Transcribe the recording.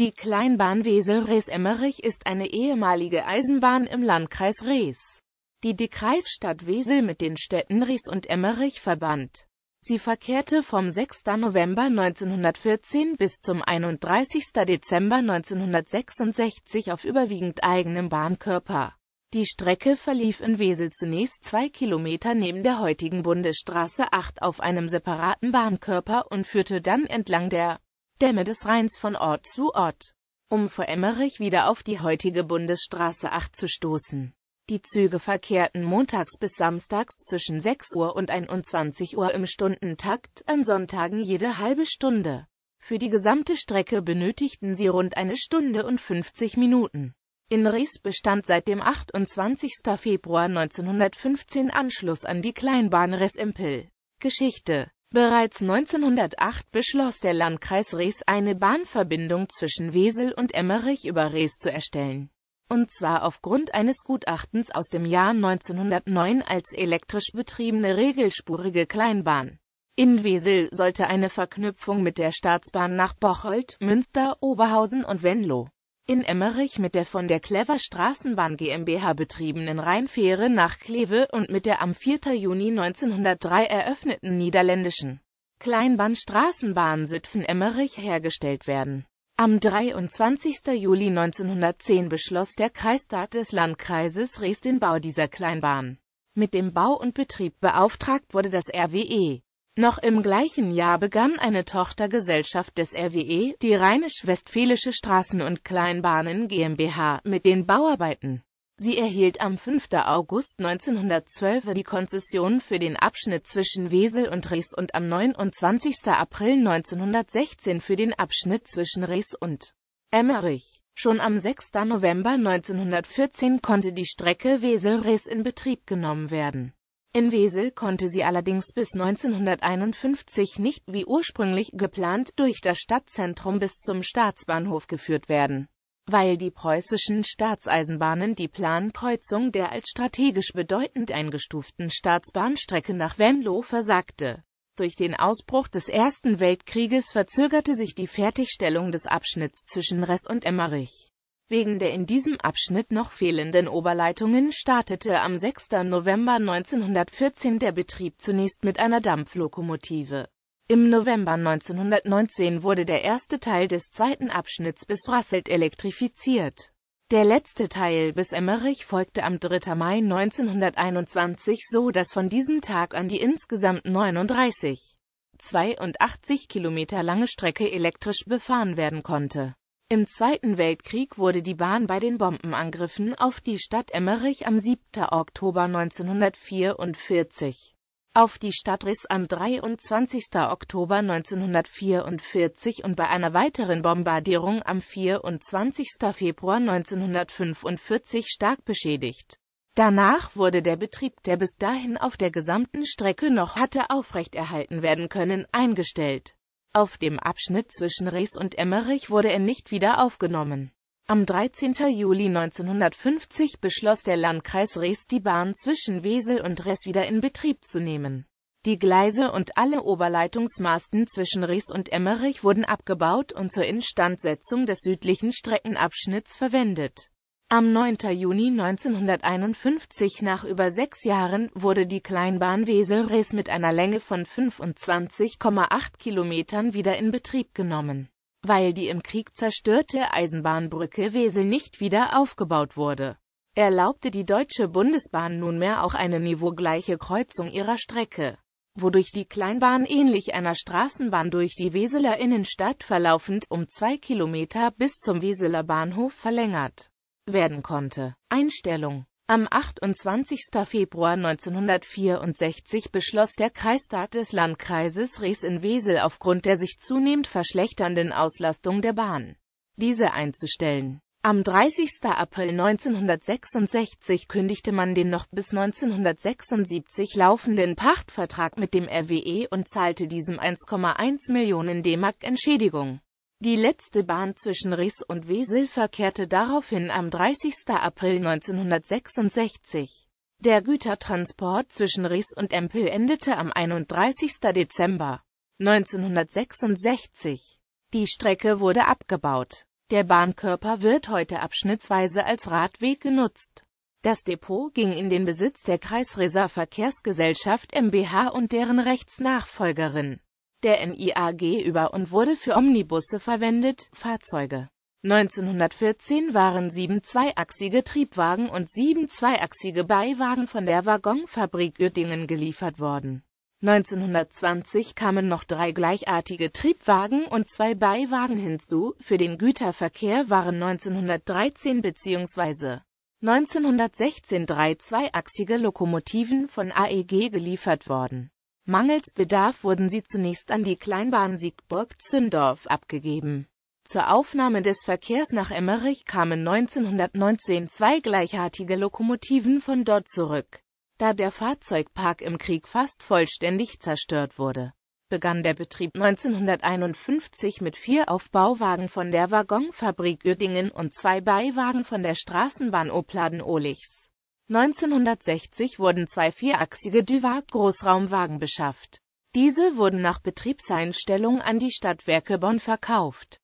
Die Kleinbahn wesel rees emmerich ist eine ehemalige Eisenbahn im Landkreis Rees, die die Kreisstadt Wesel mit den Städten Rees und Emmerich verband. Sie verkehrte vom 6. November 1914 bis zum 31. Dezember 1966 auf überwiegend eigenem Bahnkörper. Die Strecke verlief in Wesel zunächst zwei Kilometer neben der heutigen Bundesstraße 8 auf einem separaten Bahnkörper und führte dann entlang der Dämme des Rheins von Ort zu Ort, um vor Emmerich wieder auf die heutige Bundesstraße 8 zu stoßen. Die Züge verkehrten montags bis samstags zwischen 6 Uhr und 21 Uhr im Stundentakt, an Sonntagen jede halbe Stunde. Für die gesamte Strecke benötigten sie rund eine Stunde und 50 Minuten. In Ries bestand seit dem 28. Februar 1915 Anschluss an die Kleinbahn Res Geschichte Bereits 1908 beschloss der Landkreis Rees eine Bahnverbindung zwischen Wesel und Emmerich über Rees zu erstellen. Und zwar aufgrund eines Gutachtens aus dem Jahr 1909 als elektrisch betriebene regelspurige Kleinbahn. In Wesel sollte eine Verknüpfung mit der Staatsbahn nach Bocholt, Münster, Oberhausen und Venlo in Emmerich mit der von der Clever Straßenbahn GmbH betriebenen Rheinfähre nach Kleve und mit der am 4. Juni 1903 eröffneten niederländischen Kleinbahnstraßenbahn Sitfen-Emmerich hergestellt werden. Am 23. Juli 1910 beschloss der Kreistag des Landkreises Rees den Bau dieser Kleinbahn. Mit dem Bau und Betrieb beauftragt wurde das RWE. Noch im gleichen Jahr begann eine Tochtergesellschaft des RWE, die Rheinisch-Westfälische Straßen- und Kleinbahnen GmbH, mit den Bauarbeiten. Sie erhielt am 5. August 1912 die Konzession für den Abschnitt zwischen Wesel und Rees und am 29. April 1916 für den Abschnitt zwischen Rees und Emmerich. Schon am 6. November 1914 konnte die Strecke wesel rees in Betrieb genommen werden. In Wesel konnte sie allerdings bis 1951 nicht, wie ursprünglich geplant, durch das Stadtzentrum bis zum Staatsbahnhof geführt werden. Weil die preußischen Staatseisenbahnen die Plankreuzung der als strategisch bedeutend eingestuften Staatsbahnstrecke nach Venlo versagte. Durch den Ausbruch des Ersten Weltkrieges verzögerte sich die Fertigstellung des Abschnitts zwischen Ress und Emmerich. Wegen der in diesem Abschnitt noch fehlenden Oberleitungen startete am 6. November 1914 der Betrieb zunächst mit einer Dampflokomotive. Im November 1919 wurde der erste Teil des zweiten Abschnitts bis Rasselt elektrifiziert. Der letzte Teil bis Emmerich folgte am 3. Mai 1921 so, dass von diesem Tag an die insgesamt 39, 82 Kilometer lange Strecke elektrisch befahren werden konnte. Im Zweiten Weltkrieg wurde die Bahn bei den Bombenangriffen auf die Stadt Emmerich am 7. Oktober 1944, auf die Stadt Riss am 23. Oktober 1944 und bei einer weiteren Bombardierung am 24. Februar 1945 stark beschädigt. Danach wurde der Betrieb, der bis dahin auf der gesamten Strecke noch hatte aufrechterhalten werden können, eingestellt auf dem Abschnitt zwischen Rees und Emmerich wurde er nicht wieder aufgenommen. Am 13. Juli 1950 beschloss der Landkreis Rees, die Bahn zwischen Wesel und Rees wieder in Betrieb zu nehmen. Die Gleise und alle Oberleitungsmasten zwischen Rees und Emmerich wurden abgebaut und zur Instandsetzung des südlichen Streckenabschnitts verwendet am 9. Juni 1951 nach über sechs Jahren wurde die Kleinbahn Weselrees mit einer Länge von 25,8 Kilometern wieder in Betrieb genommen, weil die im Krieg zerstörte Eisenbahnbrücke Wesel nicht wieder aufgebaut wurde. Erlaubte die Deutsche Bundesbahn nunmehr auch eine niveaugleiche Kreuzung ihrer Strecke, wodurch die Kleinbahn ähnlich einer Straßenbahn durch die Weseler Innenstadt verlaufend um zwei Kilometer bis zum Weseler Bahnhof verlängert werden konnte. Einstellung am 28. Februar 1964 beschloss der Kreistag des Landkreises Rees in Wesel aufgrund der sich zunehmend verschlechternden Auslastung der Bahn, diese einzustellen. Am 30. April 1966 kündigte man den noch bis 1976 laufenden Pachtvertrag mit dem RWE und zahlte diesem 1,1 Millionen d DM Entschädigung. Die letzte Bahn zwischen Ries und Wesel verkehrte daraufhin am 30. April 1966. Der Gütertransport zwischen Ries und Empel endete am 31. Dezember 1966. Die Strecke wurde abgebaut. Der Bahnkörper wird heute abschnittsweise als Radweg genutzt. Das Depot ging in den Besitz der Kreisreser Verkehrsgesellschaft mbH und deren Rechtsnachfolgerin der NIAG über und wurde für Omnibusse verwendet, Fahrzeuge. 1914 waren sieben zweiachsige Triebwagen und sieben zweiachsige Beiwagen von der Waggonfabrik Uerdingen geliefert worden. 1920 kamen noch drei gleichartige Triebwagen und zwei Beiwagen hinzu, für den Güterverkehr waren 1913 bzw. 1916 drei zweiachsige Lokomotiven von AEG geliefert worden Mangels Bedarf wurden sie zunächst an die Kleinbahn Siegburg-Zündorf abgegeben. Zur Aufnahme des Verkehrs nach Emmerich kamen 1919 zwei gleichartige Lokomotiven von dort zurück. Da der Fahrzeugpark im Krieg fast vollständig zerstört wurde, begann der Betrieb 1951 mit vier Aufbauwagen von der Waggonfabrik Uerdingen und zwei Beiwagen von der Straßenbahn opladen ohlichs 1960 wurden zwei vierachsige duvac großraumwagen beschafft. Diese wurden nach Betriebseinstellung an die Stadtwerke Bonn verkauft